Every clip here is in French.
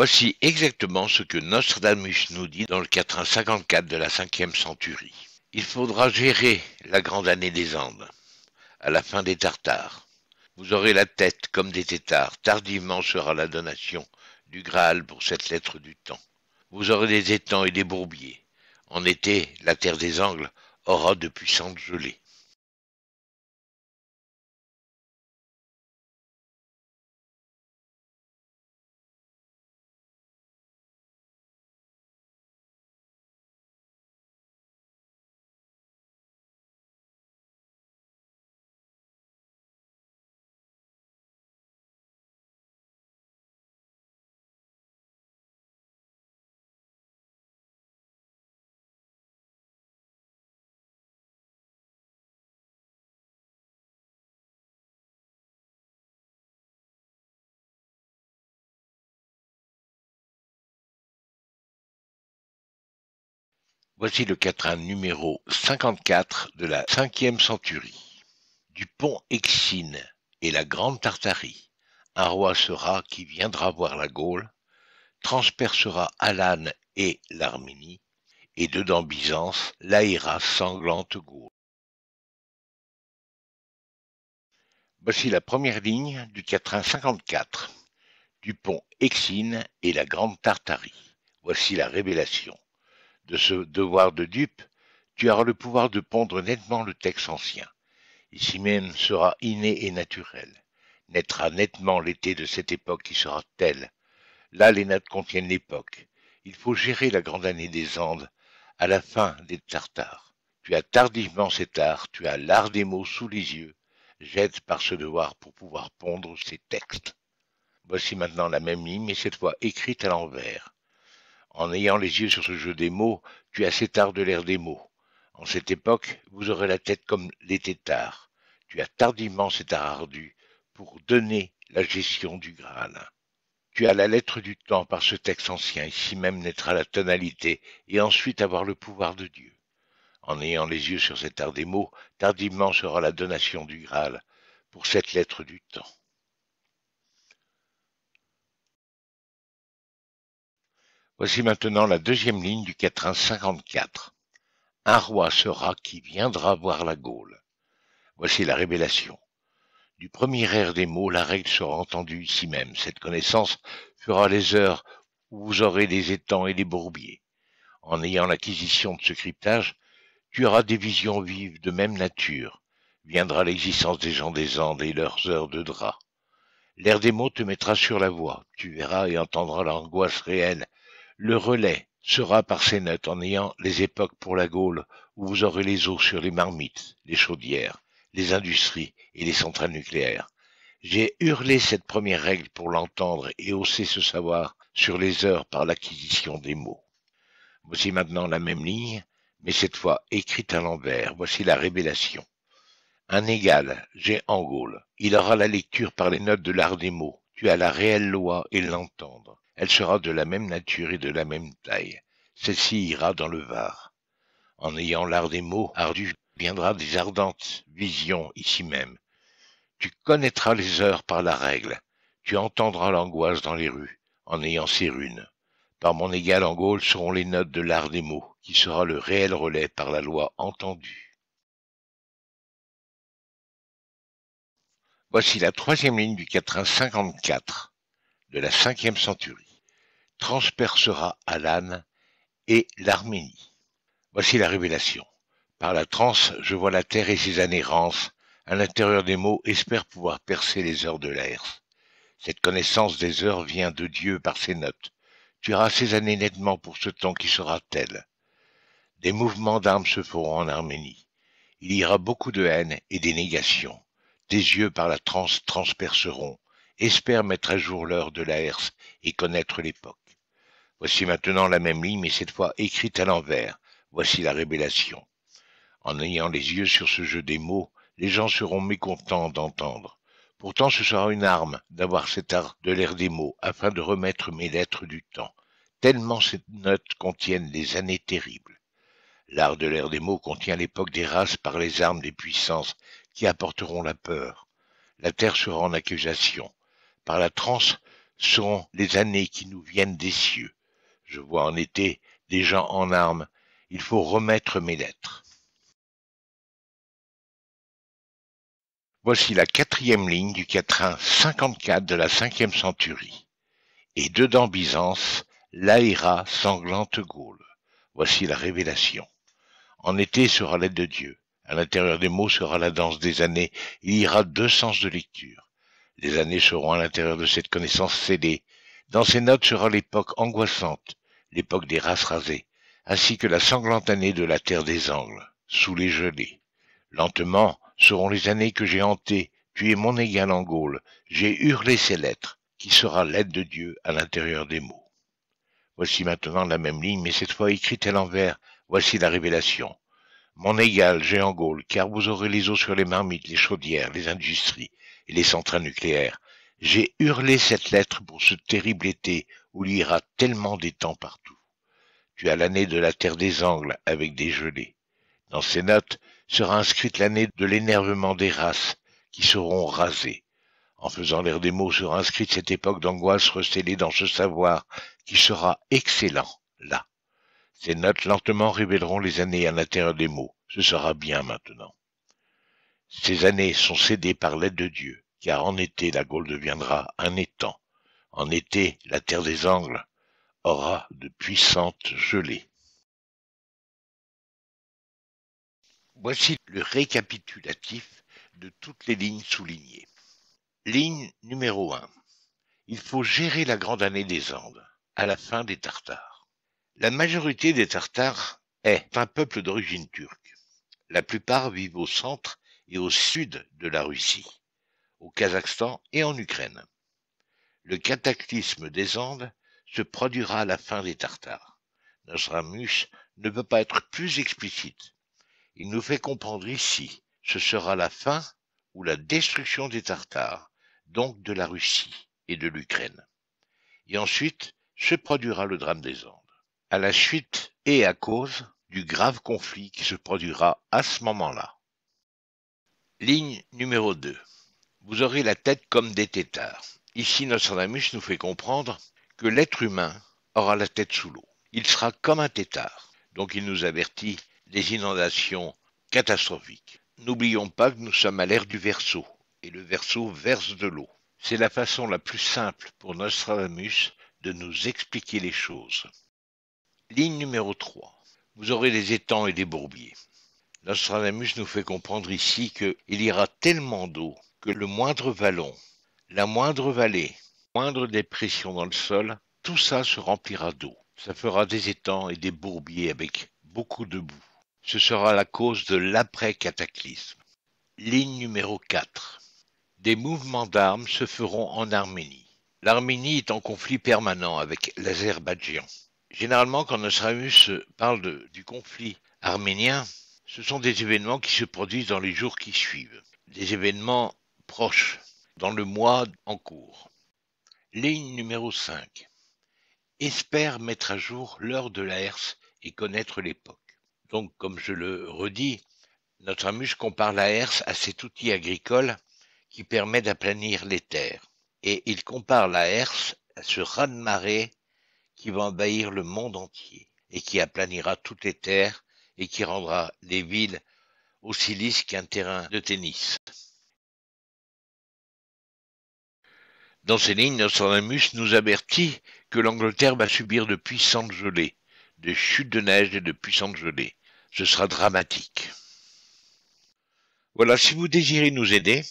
Voici exactement ce que Nostradamus nous dit dans le 454 de la 5e centurie. Il faudra gérer la grande année des Andes, à la fin des Tartares. Vous aurez la tête comme des tétards, tardivement sera la donation du Graal pour cette lettre du temps. Vous aurez des étangs et des bourbiers. En été, la terre des Angles aura de puissantes gelées. Voici le quatrain numéro 54 de la cinquième centurie. Du pont Exine et la grande Tartarie, un roi sera qui viendra voir la Gaule, transpercera Alane et l'Arménie, et dedans Byzance, l'aéra sanglante Gaule. Voici la première ligne du quatrain 54, du pont Exine et la grande Tartarie. Voici la révélation de ce devoir de dupe, tu auras le pouvoir de pondre nettement le texte ancien. Ici même sera inné et naturel. Naîtra nettement l'été de cette époque qui sera telle. Là, les notes contiennent l'époque. Il faut gérer la grande année des Andes à la fin des Tartares. Tu as tardivement cet art, tu as l'art des mots sous les yeux. Jette par ce devoir pour pouvoir pondre ces textes. Voici maintenant la même ligne, mais cette fois écrite à l'envers. En ayant les yeux sur ce jeu des mots, tu as assez tard de l'air des mots. En cette époque, vous aurez la tête comme l'été tard. Tu as tardivement cet art ardu pour donner la gestion du Graal. Tu as la lettre du temps par ce texte ancien, ici même naîtra la tonalité, et ensuite avoir le pouvoir de Dieu. En ayant les yeux sur cet art des mots, tardivement sera la donation du Graal pour cette lettre du temps. Voici maintenant la deuxième ligne du quatrain Un roi sera qui viendra voir la Gaule. Voici la révélation. Du premier air des mots, la règle sera entendue ici même. Cette connaissance fera les heures où vous aurez des étangs et des bourbiers. En ayant l'acquisition de ce cryptage, tu auras des visions vives de même nature. Viendra l'existence des gens des Andes et leurs heures de drap. L'air des mots te mettra sur la voie. Tu verras et entendras l'angoisse réelle le relais sera par notes, en ayant les époques pour la Gaule, où vous aurez les eaux sur les marmites, les chaudières, les industries et les centrales nucléaires. J'ai hurlé cette première règle pour l'entendre et hausser ce savoir sur les heures par l'acquisition des mots. Voici maintenant la même ligne, mais cette fois écrite à l'envers. Voici la révélation. Un égal, j'ai en Gaule. Il aura la lecture par les notes de l'art des mots. Tu as la réelle loi et l'entendre. Elle sera de la même nature et de la même taille. Celle-ci ira dans le Var. En ayant l'art des mots Ardu viendra des ardentes visions ici même. Tu connaîtras les heures par la règle. Tu entendras l'angoisse dans les rues, en ayant ses runes. Par mon égal en Gaulle seront les notes de l'art des mots, qui sera le réel relais par la loi entendue. Voici la troisième ligne du quatrain de la cinquième centurie transpercera Alan et l'Arménie. Voici la révélation. Par la transe, je vois la terre et ses années rances. À l'intérieur des mots, espère pouvoir percer les heures de l'air. Cette connaissance des heures vient de Dieu par ses notes. Tu auras ces années nettement pour ce temps qui sera tel. Des mouvements d'armes se feront en Arménie. Il y aura beaucoup de haine et des négations. Des yeux par la transe transperceront. Espère mettre à jour l'heure de la et connaître l'époque. Voici maintenant la même ligne, mais cette fois écrite à l'envers. Voici la révélation. En ayant les yeux sur ce jeu des mots, les gens seront mécontents d'entendre. Pourtant, ce sera une arme d'avoir cet art de l'air des mots, afin de remettre mes lettres du temps, tellement cette note contiennent les années terribles. L'art de l'air des mots contient l'époque des races par les armes des puissances qui apporteront la peur. La terre sera en accusation. Par la transe seront les années qui nous viennent des cieux. Je vois en été des gens en armes. Il faut remettre mes lettres. Voici la quatrième ligne du quatrain 54 de la cinquième centurie. Et dedans Byzance, l'aéra sanglante Gaule. Voici la révélation. En été sera l'aide de Dieu. À l'intérieur des mots sera la danse des années. Il y aura deux sens de lecture. Les années seront à l'intérieur de cette connaissance scellée. Dans ces notes sera l'époque angoissante, l'époque des races rasées, ainsi que la sanglante année de la terre des angles, sous les gelées. Lentement seront les années que j'ai hantées, tu es mon égal en Gaule, j'ai hurlé ces lettres, qui sera l'aide de Dieu à l'intérieur des mots. Voici maintenant la même ligne, mais cette fois écrite à l'envers, voici la révélation. Mon égal, j'ai en Gaule, car vous aurez les eaux sur les marmites, les chaudières, les industries et les centrales nucléaires. J'ai hurlé cette lettre pour ce terrible été où il y aura tellement temps partout. Tu as l'année de la terre des angles avec des gelées. Dans ces notes sera inscrite l'année de l'énervement des races qui seront rasées. En faisant l'air des mots sera inscrite cette époque d'angoisse recelée dans ce savoir qui sera excellent là. Ces notes lentement révéleront les années à l'intérieur des mots. Ce sera bien maintenant. Ces années sont cédées par l'aide de Dieu car en été la Gaule deviendra un étang, en été la terre des Angles aura de puissantes gelées. Voici le récapitulatif de toutes les lignes soulignées. Ligne numéro 1. Il faut gérer la grande année des Andes, à la fin des Tartares. La majorité des Tartares est un peuple d'origine turque. La plupart vivent au centre et au sud de la Russie au Kazakhstan et en Ukraine. Le cataclysme des Andes se produira à la fin des Tartares. Nostramus ne peut pas être plus explicite. Il nous fait comprendre ici ce sera la fin ou la destruction des Tartares, donc de la Russie et de l'Ukraine. Et ensuite se produira le drame des Andes, à la suite et à cause du grave conflit qui se produira à ce moment-là. Ligne numéro 2. Vous aurez la tête comme des têtards. Ici, Nostradamus nous fait comprendre que l'être humain aura la tête sous l'eau. Il sera comme un tétard. Donc il nous avertit des inondations catastrophiques. N'oublions pas que nous sommes à l'ère du verso, et le verso verse de l'eau. C'est la façon la plus simple pour Nostradamus de nous expliquer les choses. Ligne numéro 3. Vous aurez des étangs et des bourbiers. Nostradamus nous fait comprendre ici qu'il aura tellement d'eau que le moindre vallon, la moindre vallée, moindre dépression dans le sol, tout ça se remplira d'eau. Ça fera des étangs et des bourbiers avec beaucoup de boue. Ce sera la cause de l'après-cataclysme. Ligne numéro 4. Des mouvements d'armes se feront en Arménie. L'Arménie est en conflit permanent avec l'Azerbaïdjan. Généralement, quand Nostradamus parle du conflit arménien, ce sont des événements qui se produisent dans les jours qui suivent. Des événements proche dans le mois en cours. Ligne numéro 5. Espère mettre à jour l'heure de la herse et connaître l'époque. Donc, comme je le redis, notre amuse compare la herse à cet outil agricole qui permet d'aplanir les terres. Et il compare la herse à ce raz-de-marée qui va envahir le monde entier et qui aplanira toutes les terres et qui rendra les villes aussi lisses qu'un terrain de tennis. Dans ces lignes, Nostradamus nous avertit que l'Angleterre va subir de puissantes gelées, de chutes de neige et de puissantes gelées. Ce sera dramatique. Voilà, si vous désirez nous aider,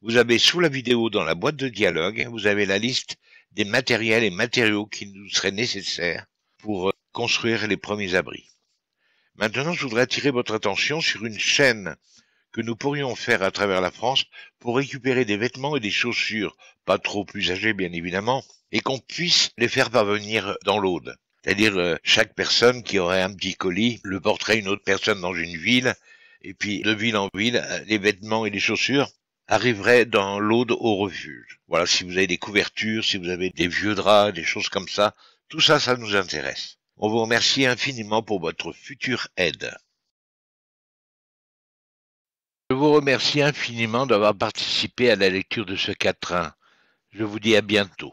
vous avez sous la vidéo dans la boîte de dialogue, vous avez la liste des matériels et matériaux qui nous seraient nécessaires pour euh, construire les premiers abris. Maintenant, je voudrais attirer votre attention sur une chaîne que nous pourrions faire à travers la France pour récupérer des vêtements et des chaussures, pas trop usagées bien évidemment, et qu'on puisse les faire parvenir dans l'Aude. C'est-à-dire euh, chaque personne qui aurait un petit colis, le porterait une autre personne dans une ville, et puis de ville en ville, les euh, vêtements et les chaussures arriveraient dans l'Aude au refuge. Voilà, si vous avez des couvertures, si vous avez des vieux draps, des choses comme ça, tout ça, ça nous intéresse. On vous remercie infiniment pour votre future aide. Je vous remercie infiniment d'avoir participé à la lecture de ce quatrain. Je vous dis à bientôt.